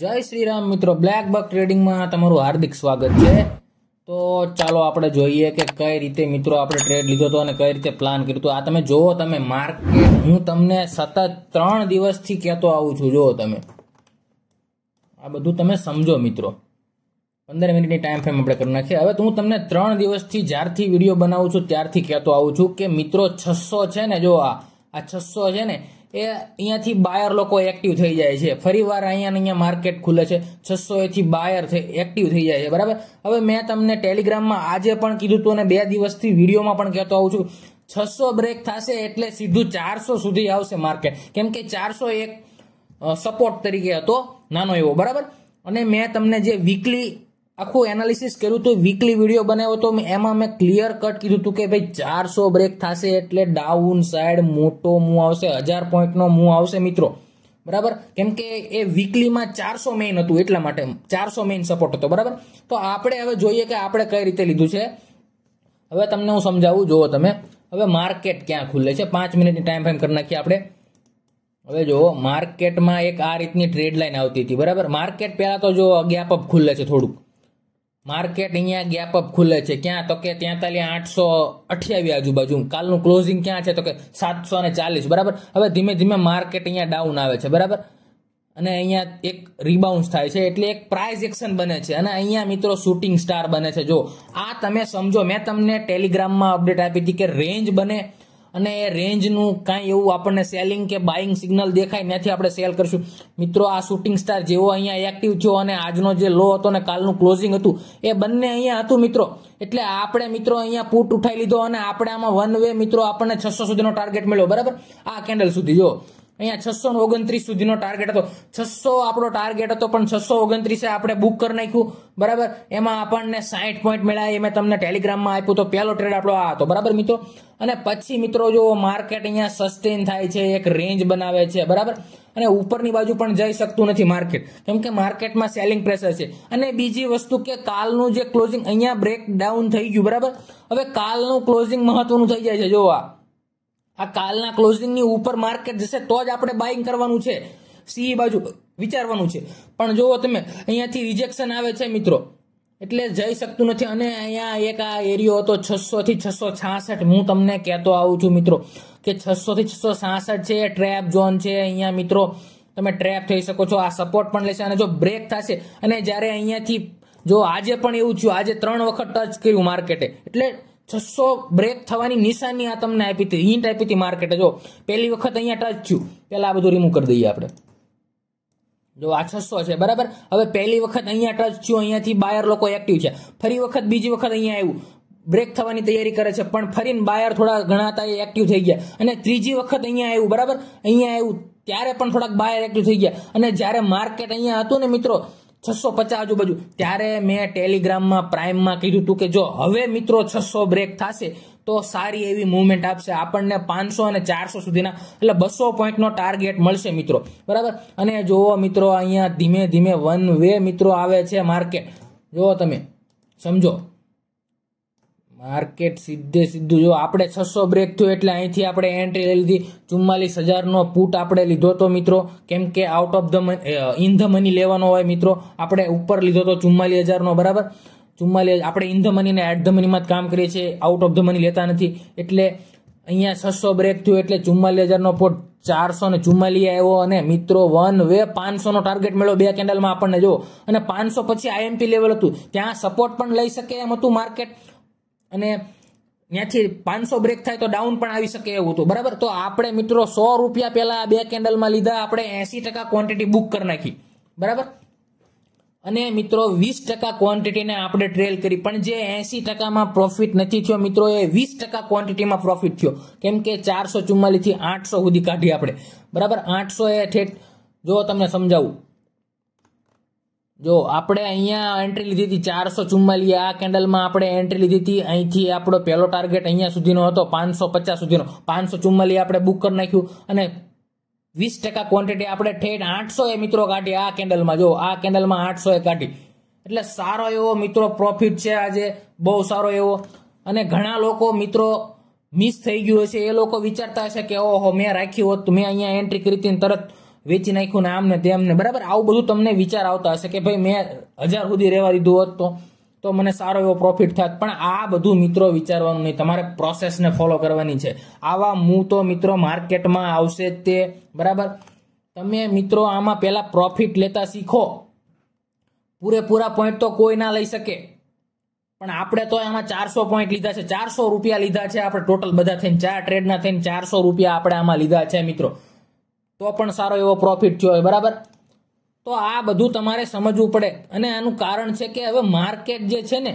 જય શ્રી રામ મિત્રો black buck ટ્રેડિંગમાં તમારું હાર્દિક સ્વાગત છે તો ચાલો આપણે જોઈએ કે કઈ રીતે મિત્રો આપણે ટ્રેડ લીધો હતો અને કઈ રીતે પ્લાન કર્યું હતું આ તમે જુઓ તમે માર્કેટ હું તમને સતત ત્રણ દિવસથી કહેતો આવું છું જુઓ તમે આ બધું તમે સમજો મિત્રો પંદર મિનિટની ટાઈમ ફ્રેમ આપણે કરી નાખીએ હવે તો હું તમને ત્રણ દિવસથી જ્યારથી વિડીયો બનાવું છું ત્યારથી કહેતો આવું છું કે મિત્રો છસો છે ને જો આ આ છસો છે ને એ અહીંયાથી બાયર લોકો એક્ટિવ થઈ જાય છે ફરીવાર અહીંયા અહીંયા માર્કેટ ખુલે છે છસો એથી બાયર એક્ટિવ થઈ જાય છે બરાબર હવે મેં તમને ટેલિગ્રામમાં આજે પણ કીધું હતું અને બે દિવસથી વિડીયોમાં પણ કહેતો આવું છું છસો બ્રેક થશે એટલે સીધું ચારસો સુધી આવશે માર્કેટ કેમ કે ચારસો એક સપોર્ટ તરીકે હતો નાનો એવો બરાબર અને મેં તમને જે વીકલી આખું એનાલિસિસ કર્યું તો વીકલી વિડીયો બનાવ્યો તો એમાં મેં ક્લિયર કટ કીધું હતું કે ભાઈ ચારસો બ્રેક થશે એટલે ડાઉન સાઈડ મોટો મૂવ આવશે હજાર પોઈન્ટનો મૂવ આવશે મિત્રો બરાબર કેમ કે એ વીકલીમાં ચારસો મેઇન હતું એટલા માટે ચારસો મેઇન સપોર્ટ હતો બરાબર તો આપણે હવે જોઈએ કે આપણે કઈ રીતે લીધું છે હવે તમને હું સમજાવું જુઓ તમે હવે માર્કેટ ક્યાં ખુલ્લે છે પાંચ મિનિટની ટાઈમ ફ્રેમ કરી નાખીએ આપણે હવે જુઓ માર્કેટમાં એક આ રીતની ટ્રેડ લાઇન આવતી હતી બરાબર માર્કેટ પહેલાં તો જો ગેપ અપ ખુલ્લે છે થોડુંક માર્કેટ અહીંયા ગેપ અપ ખુલે છે ક્યાં તો કે ત્યાં આઠસો અઠ્યાવી આજુબાજુ કાલનું ક્લોઝિંગ ક્યાં છે તો કે સાતસો ને ચાલીસ બરાબર હવે ધીમે ધીમે માર્કેટ અહીંયા ડાઉન આવે છે બરાબર અને અહીંયા એક રિબાઉન્સ થાય છે એટલે એક પ્રાઇઝ એક્શન બને છે અને અહીંયા મિત્રો શૂટિંગ સ્ટાર બને છે જો આ તમે સમજો મેં તમને ટેલિગ્રામમાં અપડેટ આપી હતી કે રેન્જ બને અને રેન્જનું કાંઈ એવું આપણને સેલિંગ કે બાઇંગ સિગ્નલ દેખાય ત્યાંથી આપણે સેલ કરીશું મિત્રો આ શૂટિંગ સ્ટાર જેવો અહીંયા એક્ટિવ થયો અને આજનો જે લો હતો ને કાલનું ક્લોઝિંગ હતું એ બંને અહીંયા હતું મિત્રો એટલે આપણે મિત્રો અહીંયા પુટ ઉઠાઈ લીધો અને આપણે આમાં વન વે મિત્રો આપણને છસો સુધીનો ટાર્ગેટ મળ્યો બરાબર આ કેન્ડલ સુધી જો અહીંયા છસો ઓગણત્રીસ સુધીનો ટાર્ગેટ હતો છસો આપણો ટાર્ગેટ હતો પણ છસો ઓગણત્રીસે આપણે બુક કરી નાખ્યું બરાબર એમાં આપણને સાઠ પોઈન્ટ મળ્યા મેં તમને ટેલિગ્રામમાં આપ્યું તો પહેલો ટ્રેડ આપણો આ હતો બરાબર મિત્રો અને પછી મિત્રો જો માર્કેટ અહીંયા સસ્ટેન થાય છે એક રેન્જ બનાવે છે બરાબર અને ઉપરની બાજુ પણ જઈ શકતું નથી માર્કેટ કેમ કે માર્કેટમાં સેલિંગ પ્રેશર છે અને બીજી વસ્તુ કે કાલનું જે ક્લોઝિંગ અહીંયા બ્રેક ડાઉન થઈ ગયું બરાબર હવે કાલનું ક્લોઝિંગ મહત્વનું થઈ જાય છે જોવા આ કાલના ક્લોઝિંગની ઉપર માર્કેટ જશે તો જ આપણે બાઇંગ કરવાનું છે સી બાજુ વિચારવાનું છે પણ જુઓ તમે અહીંયાથી રિજેક્શન આવે છે મિત્રો એટલે જઈ શકતું નથી અને અહીંયા એક આ એરિયો હતો છસોથી છસો છાસઠ હું તમને કહેતો આવું છું મિત્રો કે છસોથી છસો છાસઠ છે ટ્રેપ ઝોન છે અહીંયા મિત્રો તમે ટ્રેપ થઈ શકો છો આ સપોર્ટ પણ લેશે અને જો બ્રેક થશે અને જ્યારે અહીંયાથી જો આજે પણ એવું થયું આજે ત્રણ વખત ટચ કર્યું માર્કેટે એટલે છસો બ્રેક થવાની નિશાની આ તમને આપી હતી હિન્ટ આપી હતી માર્કેટ જો પહેલી વખત અહીંયા ટચ થયું પહેલાં આ બધું રિમૂવ કરી દઈએ આપણે જો આ છસો છે બરાબર હવે પહેલી વખત અહીંયા ટચ થયું અહીંયાથી બાયર લોકો એક્ટિવ છે ફરી વખત બીજી વખત અહીંયા આવ્યું બ્રેક થવાની તૈયારી કરે છે પણ ફરીને બાયર થોડા ઘણા હતા એ એક્ટિવ થઈ ગયા અને ત્રીજી વખત અહીંયા આવ્યું બરાબર અહીંયા આવ્યું ત્યારે પણ થોડાક બાયર એક્ટિવ થઈ ગયા અને જ્યારે માર્કેટ અહીંયા હતું ને મિત્રો છસો પચાસ આજુબાજુ ત્યારે મેં ટેલિગ્રામમાં પ્રાઇમમાં કીધું હતું કે જો હવે મિત્રો છસો બ્રેક થશે તો સારી એવી મુવમેન્ટ આપશે આપણને પાંચસો અને ચારસો સુધીના એટલે બસો પોઈન્ટનો ટાર્ગેટ મળશે મિત્રો બરાબર અને જુઓ મિત્રો અહીંયા ધીમે ધીમે વન વે મિત્રો આવે છે માર્કેટ જુઓ તમે સમજો માર્કેટ સીધે સીધું જો આપણે છસો બ્રેક થયું એટલે અહીંથી આપણે એન્ટ્રી લઈ લીધી ચુમ્માલીસ હજારનો પુટ આપણે લીધો હતો મિત્રો કેમ કે out of the in the money લેવાનો હોય મિત્રો આપણે ઉપર લીધો હતો ચુમ્માલીસ હજારનો બરાબર ચુમ્માલીસ આપણે in the money at the મનીમાં જ કામ કરીએ છીએ આઉટ ઓફ ધ મની લેતા નથી એટલે અહીંયા છસો બ્રેક થયું એટલે ચુમ્માલીસ હજારનો પોટ ચારસો ને ચુમ્માલીસ આવ્યો અને મિત્રો વન વે પાંચસોનો ટાર્ગેટ મળ્યો બે કેન્ડલમાં આપણને જો અને પાંચસો પછી આઈએમપી લેવલ હતું ત્યાં સપોર્ટ પણ લઈ શકે એમ હતું માર્કેટ અને ત્યાંથી પાંચસો બ્રેક થાય તો ડાઉન પણ આવી શકે એવું હતું બરાબર તો આપણે મિત્રો સો રૂપિયા પહેલાં બે કેન્ડલમાં લીધા આપણે એંસી ટકા ક્વોન્ટિટી બુક કરી નાખી બરાબર અને મિત્રો વીસ ટકા ક્વોન્ટિટીને આપણે ટ્રેલ કરી પણ જે એંસી ટકામાં પ્રોફિટ નથી થયો મિત્રો એ વીસ ટકા ક્વોન્ટિટીમાં પ્રોફિટ થયો કેમ કે ચારસો ચુમ્માલીસથી આઠસો સુધી કાઢી આપણે બરાબર આઠસો એ ઠેઠ જો તમને સમજાવું જો આપણે અહીંયા એન્ટ્રી લીધી હતી ચારસો ચુમ્માલી આ કેન્ડલમાં આપણે એન્ટ્રી લીધી હતી અહીંથી આપણો પહેલો ટાર્ગેટ અહીંયા સુધીનો હતો પાંચસો પચાસ સુધીનો પાંચસો ચુમ્માલી આપણે બુક કરી નાખ્યું અને વીસ ટકા ક્વોન્ટિટી આપણે ઠેઠ આઠસો એ મિત્રો કાઢી આ કેન્ડલમાં જો આ કેન્ડલમાં આઠસો એ કાઢી એટલે સારો એવો મિત્રો પ્રોફિટ છે આજે બહુ સારો એવો અને ઘણા લોકો મિત્રો મિસ થઈ ગયું હશે એ લોકો વિચારતા હશે કે ઓહો મેં રાખ્યું હોત મેં અહીંયા એન્ટ્રી કરી હતી તરત વેચી નાખ્યું ને આમ ને તેમ ને બરાબર આવું બધું તમને વિચાર આવતા હશે કે ભાઈ મેં હજાર સુધી રહેવા દીધું હોત તો તો મને સારો એવો પ્રોફિટ થાત પણ આ બધું મિત્રો વિચારવાનું નહીં તમારે પ્રોસેસને ફોલો કરવાની છે આવા હું તો મિત્રો માર્કેટમાં આવશે તે બરાબર તમે મિત્રો આમાં પહેલાં પ્રોફિટ લેતા શીખો પૂરેપૂરા પોઈન્ટ તો કોઈ ના લઈ શકે પણ આપણે તો એમાં ચારસો પોઈન્ટ લીધા છે ચારસો રૂપિયા લીધા છે આપણે ટોટલ બધા થઈને ચાર ટ્રેડના થઈને ચારસો રૂપિયા આપણે આમાં લીધા છે મિત્રો તો પણ સારો એવો પ્રોફિટ થયો હોય બરાબર તો આ બધું તમારે સમજવું પડે અને આનું કારણ છે કે હવે માર્કેટ જે છે ને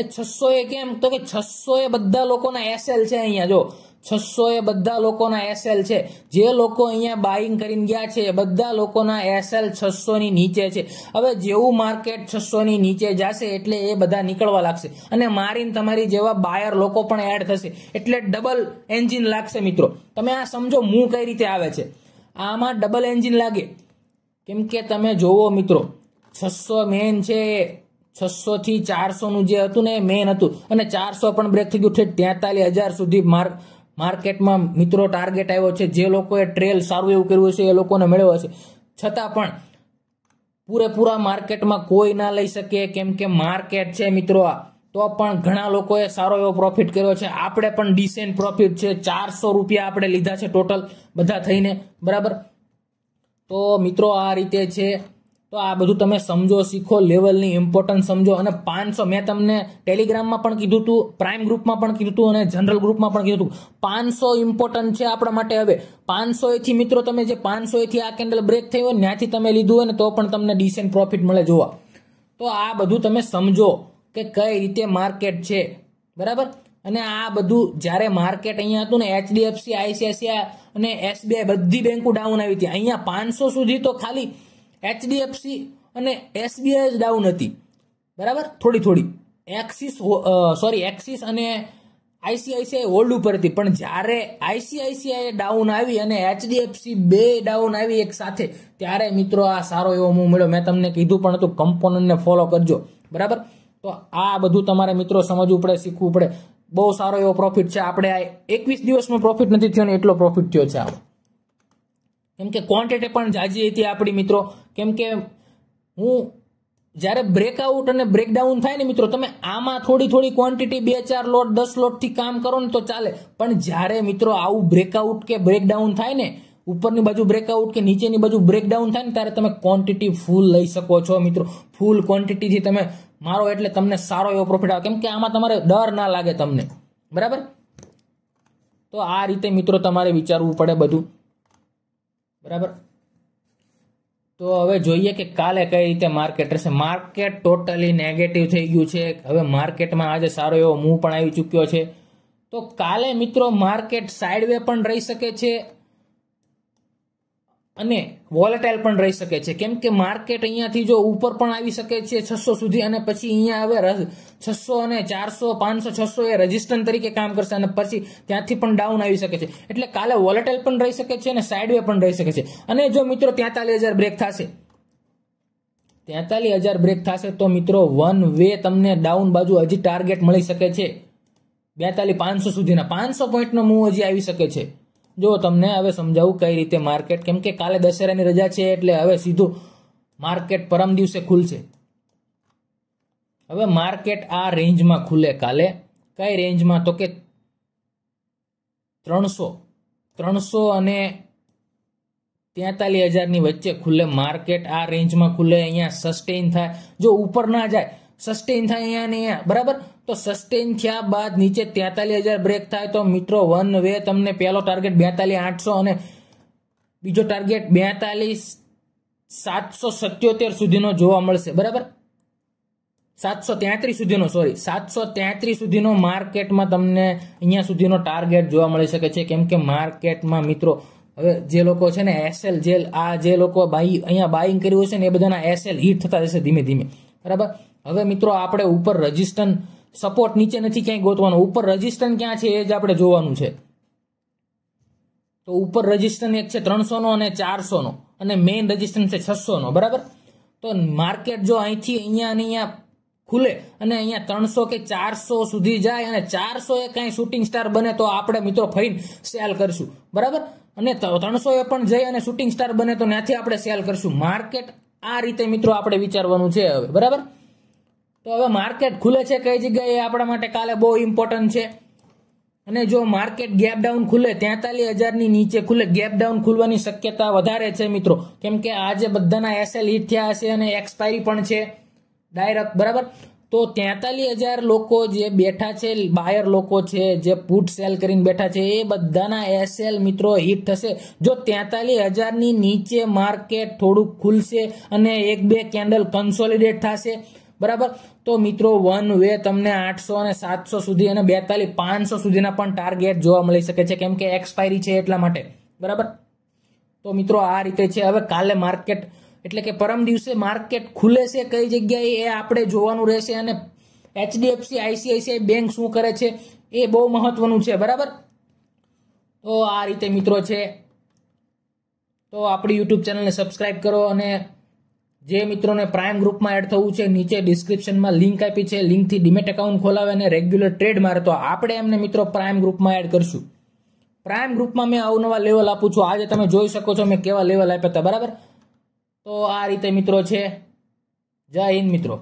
એ છસો એ કેમ તો કે છસો એ બધા લોકોના એસએલ છે અહીંયા જો છસો એ બધા લોકોના એસએલ છે જે લોકો અહીંયા બાઇંગ કરીને ગયા છે એ બધા લોકોના એસએલ છસોની નીચે છે હવે જેવું માર્કેટ છસોની નીચે જશે એટલે એ બધા નીકળવા લાગશે અને મારીને તમારી જેવા બાયર લોકો પણ એડ થશે એટલે ડબલ એન્જિન લાગશે મિત્રો તમે આ સમજો મું કઈ રીતે આવે છે આમાં ડબલ એન્જિન લાગે કેમ કે તમે જોવો મિત્રો છસો મેન છે છસોથી ચારસોનું જે હતું ને એ મેન હતું અને ચારસો પણ બ્રેક થઈ ગયું છે તેતાલીસ હજાર સુધી માર્ક માર્કેટમાં મિત્રો ટાર્ગેટ આવ્યો છે જે લોકોએ ટ્રેલ સારું એવું કર્યું છે એ લોકોને મેળવ્યો છે છતાં પણ પૂરેપૂરા માર્કેટમાં કોઈ ના લઈ શકે કેમ કે માર્કેટ છે મિત્રો આ તો પણ ઘણા લોકોએ સારો એવો પ્રોફિટ કર્યો છે આપણે પણ ડિસેન્ટ પ્રોફિટ છે ચારસો રૂપિયા આપણે લીધા છે ટોટલ બધા થઈને બરાબર તો મિત્રો આ રીતે છે તો આ બધું તમે સમજો શીખો લેવલની ઇમ્પોર્ટન્સ સમજો અને પાંચસો મેં તમને ટેલિગ્રામમાં પણ કીધું હતું પ્રાઇમ ગ્રુપમાં પણ કીધું હતું અને જનરલ ગ્રુપમાં પણ કીધું હતું પાંચસો ઇમ્પોર્ટન્ટ છે આપણા માટે હવે પાંચસો એથી મિત્રો તમે જે પાંચસો એથી આ કેન્ડલ બ્રેક થઈ હોય ત્યાંથી તમે લીધું હોય ને તો પણ તમને ડિસેન્ટ પ્રોફિટ મળે જોવા તો આ બધું તમે સમજો કે કઈ રીતે માર્કેટ છે બરાબર અને આ બધું જ્યારે માર્કેટ અહીંયા હતું ને એચડીએફસી આઈસીઆઈસીઆઈ અને એસબીઆઈ બધી બેંકો ડાઉન આવી હતી અહીંયા પાંચસો સુધી તો ખાલી એચડીએફસી અને એસબીઆઈ જ ડાઉન હતી બરાબર થોડી થોડી એક્સિસ સોરી એક્સિસ અને આઈસીઆઈસીઆઈ હોલ્ડ ઉપર હતી પણ જ્યારે આઈસીઆઈસીઆઈ ડાઉન આવી અને એચડીએફસી બે ડાઉન આવી એક સાથે ત્યારે મિત્રો આ સારો એવો મૂવ મળ્યો મેં તમને કીધું પણ હતું કમ્પોનન્ટને ફોલો કરજો બરાબર તો આ બધું તમારે મિત્રો સમજવું પડે શીખવું પડે બહુ સારો એવો પ્રોફિટ છે આપણે આ એકવીસ દિવસનો પ્રોફિટ નથી થયો ને એટલો પ્રોફિટ થયો છે આવો કેમ કે ક્વોન્ટિટી પણ જાજી હતી આપણી મિત્રો કેમ કે હું જ્યારે બ્રેકઆઉટ અને બ્રેકડાઉન થાય ને મિત્રો તમે આમાં થોડી થોડી ક્વોન્ટિટી બે ચાર લોટ દસ લોટથી કામ કરો ને તો ચાલે પણ જ્યારે મિત્રો આવું બ્રેકઆઉટ કે બ્રેકડાઉન થાય ને ઉપરની બાજુ બ્રેકઆઉટ કે નીચેની બાજુ બ્રેકડાઉન થાય ને ત્યારે તમે ક્વોન્ટિટી ફૂલ લઈ શકો છો મિત્રો ફૂલ ક્વોન્ટિટીથી તમે મારો એટલે તમને સારો એવો પ્રોફિટ આવે કેમ કે આમાં તમારે ડર ના લાગે તમને બરાબર તો આ રીતે મિત્રો તમારે વિચારવું પડે બધું બરાબર તો હવે જોઈએ કે કાલે કઈ રીતે માર્કેટ રહેશે માર્કેટ ટોટલી નેગેટિવ થઈ ગયું છે હવે માર્કેટમાં આજે સારો એવો મૂવ પણ આવી ચૂક્યો છે તો કાલે મિત્રો માર્કેટ સાઇડવે પણ રહી શકે છે અને વોલેટાઇલ પણ રહી શકે છે કેમ કે માર્કેટ અહીંયાથી જો ઉપર પણ આવી શકે છે છસો સુધી અને પછી અહીંયા હવે છસો અને ચારસો પાંચસો છસો એ રજિસ્ટન તરીકે કામ કરશે અને પછી ત્યાંથી પણ ડાઉન આવી શકે છે એટલે કાલે વોલેટાઇલ પણ રહી શકે છે અને સાઇડવે પણ રહી શકે છે અને જો મિત્રો તેતાલીસ હજાર બ્રેક થશે તેતાલીસ હજાર બ્રેક થશે તો મિત્રો વન વે તમને ડાઉન બાજુ હજી ટાર્ગેટ મળી શકે છે બેતાલીસ પાંચસો સુધીના પાંચસો પોઈન્ટનો મૂવ હજી આવી શકે છે જો તમને હવે સમજાવું કઈ રીતે માર્કેટ કેમ કે કાલે દશેરાની રજા છે એટલે હવે સીધું માર્કેટ પરમ દિવસે ખુલશે હવે માર્કેટ આ રેન્જમાં ખુલે કાલે કઈ રેન્જમાં તો કે ત્રણસો ત્રણસો અને તેતાલીસ હજારની વચ્ચે ખુલે માર્કેટ આ રેન્જમાં ખુલે અહીંયા સસ્ટેન થાય જો ઉપર ના જાય સસ્ટેન થાય અહીંયા ને અહીંયા બરાબર તો સસ્ટેન થયા બાદ નીચે તેતાલીસ હજાર બ્રેક થાય તો મિત્રો વન વે તમને પહેલો ટાર્ગેટ બેતાલીસ આઠસો અને બીજો ટાર્ગેટ બેતાલીસ સાતસો સત્યોતેર સુધીનો જોવા મળશે બરાબર સાતસો તેત્રીસ સુધીનો સોરી સાતસો તેત્રીસ સુધીનો માર્કેટમાં તમને અહીંયા સુધીનો ટાર્ગેટ જોવા મળી શકે છે કેમ કે માર્કેટમાં મિત્રો હવે જે લોકો છે ને એસએલ જે આ જે લોકો બાઈ અહીંયા બાઈંગ કર્યું છે ને એ બધાના એસએલ હિટ થતા જશે ધીમે ધીમે બરાબર હવે મિત્રો આપણે ઉપર રજિસ્ટન સપોર્ટ નીચે નથી ક્યાંય ગોતવાનો ઉપર રજિસ્ટન ક્યાં છે એ જ આપણે જોવાનું છે તો ઉપર રજિસ્ટન એક છે ત્રણસોનો અને ચારસોનો અને મેઇન રજિસ્ટન છે છસોનો બરાબર તો માર્કેટ જો અહીંથી અહીંયા અને અહીંયા ખુલે અને અહીંયા ત્રણસો કે ચારસો સુધી જાય અને ચારસો એ કાંઈ શૂટિંગ સ્ટાર બને તો આપણે મિત્રો ફરી સેલ કરશું બરાબર અને ત્રણસો એ પણ જઈ અને શૂટિંગ સ્ટાર બને તો ત્યાંથી આપણે સેલ કરશું માર્કેટ આ રીતે મિત્રો આપણે વિચારવાનું છે હવે બરાબર તો હવે માર્કેટ ખુલે છે કઈ જગ્યાએ આપણા માટે કાલે બહુ ઇમ્પોર્ટન્ટ છે અને જો માર્કેટ ગેપ ડાઉન ખુલે તેતાલીસ હજારની નીચે ખુલે ગેપ ડાઉન ખુલવાની શક્યતા વધારે છે મિત્રો કેમ કે આજે બધાના એસએલ હિટ થયા હશે અને એક્સપાયરી પણ છે ડાયરેક્ટ બરાબર તો તેતાલીસ હજાર લોકો જે બેઠા છે બાયર લોકો છે જે પુટ સેલ કરીને બેઠા છે એ બધાના એસએલ મિત્રો હિટ થશે જો તેતાલીસ હજારની નીચે માર્કેટ થોડુંક ખુલશે અને એક બે કેન્ડલ કન્સોલિડેટ થશે બરાબર તો મિત્રો વન વે તમને આઠસો અને સાતસો સુધી અને બેતાલીસ પાંચસો સુધીના પણ ટાર્ગેટ જોવા મળી શકે છે કેમ કે એક્સપાયરી છે એટલા માટે બરાબર તો મિત્રો આ રીતે છે હવે કાલે માર્કેટ એટલે કે પરમ દિવસે માર્કેટ ખુલે છે કઈ જગ્યાએ એ આપણે જોવાનું રહેશે અને એચડીએફસી આઈસીઆઈસીઆઈ બેંક શું કરે છે એ બહુ મહત્વનું છે બરાબર તો આ રીતે મિત્રો છે તો આપણી યુટ્યુબ ચેનલને સબસ્ક્રાઈબ કરો અને જે મિત્રોને પ્રાઇમ ગ્રુપમાં એડ થવું છે નીચે ડિસ્ક્રિપ્શનમાં લિંક આપી છે લિંકથી ડિમેટ એકાઉન્ટ ખોલાવે અને રેગ્યુલર ટ્રેડ મારે તો આપણે એમને મિત્રો પ્રાઇમ ગ્રુપમાં એડ કરશું પ્રાઇમ ગ્રુપમાં મેં અવનવા લેવલ આપું છું આજે તમે જોઈ શકો છો મેં કેવા લેવલ આપ્યા હતા બરાબર તો આ રીતે મિત્રો છે જય હિન્દ મિત્રો